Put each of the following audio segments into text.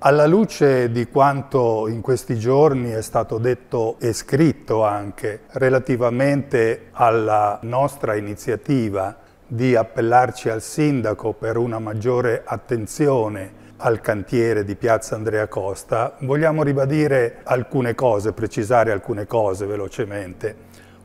Alla luce di quanto in questi giorni è stato detto e scritto anche relativamente alla nostra iniziativa di appellarci al sindaco per una maggiore attenzione al cantiere di Piazza Andrea Costa, vogliamo ribadire alcune cose, precisare alcune cose velocemente.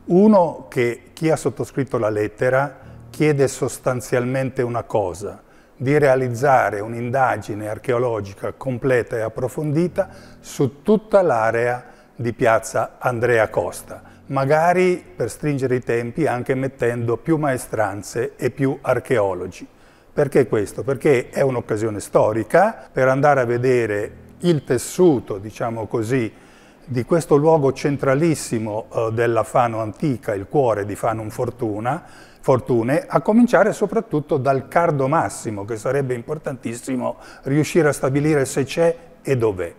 Uno che chi ha sottoscritto la lettera chiede sostanzialmente una cosa, di realizzare un'indagine archeologica completa e approfondita su tutta l'area di piazza Andrea Costa, magari per stringere i tempi anche mettendo più maestranze e più archeologi. Perché questo? Perché è un'occasione storica per andare a vedere il tessuto, diciamo così, di questo luogo centralissimo eh, della Fano antica, il cuore di Fanum Fortuna, Fortune, a cominciare soprattutto dal cardo massimo, che sarebbe importantissimo riuscire a stabilire se c'è e dov'è.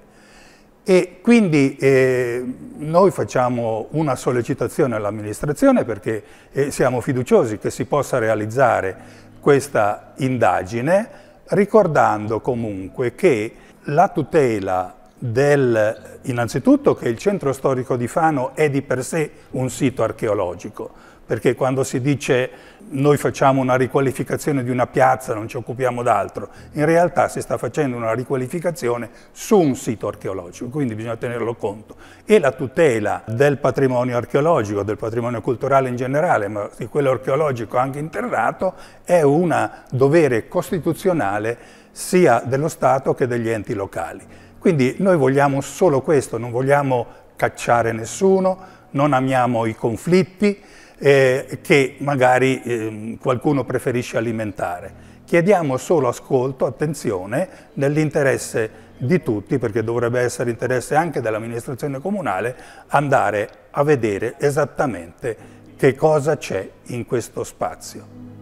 E quindi eh, noi facciamo una sollecitazione all'amministrazione perché eh, siamo fiduciosi che si possa realizzare questa indagine, ricordando comunque che la tutela del, innanzitutto che il centro storico di Fano è di per sé un sito archeologico, perché quando si dice noi facciamo una riqualificazione di una piazza, non ci occupiamo d'altro, in realtà si sta facendo una riqualificazione su un sito archeologico, quindi bisogna tenerlo conto. E la tutela del patrimonio archeologico, del patrimonio culturale in generale, ma di quello archeologico anche interrato, è un dovere costituzionale sia dello Stato che degli enti locali. Quindi noi vogliamo solo questo, non vogliamo cacciare nessuno, non amiamo i conflitti eh, che magari eh, qualcuno preferisce alimentare. Chiediamo solo ascolto, attenzione, nell'interesse di tutti, perché dovrebbe essere interesse anche dell'amministrazione comunale, andare a vedere esattamente che cosa c'è in questo spazio.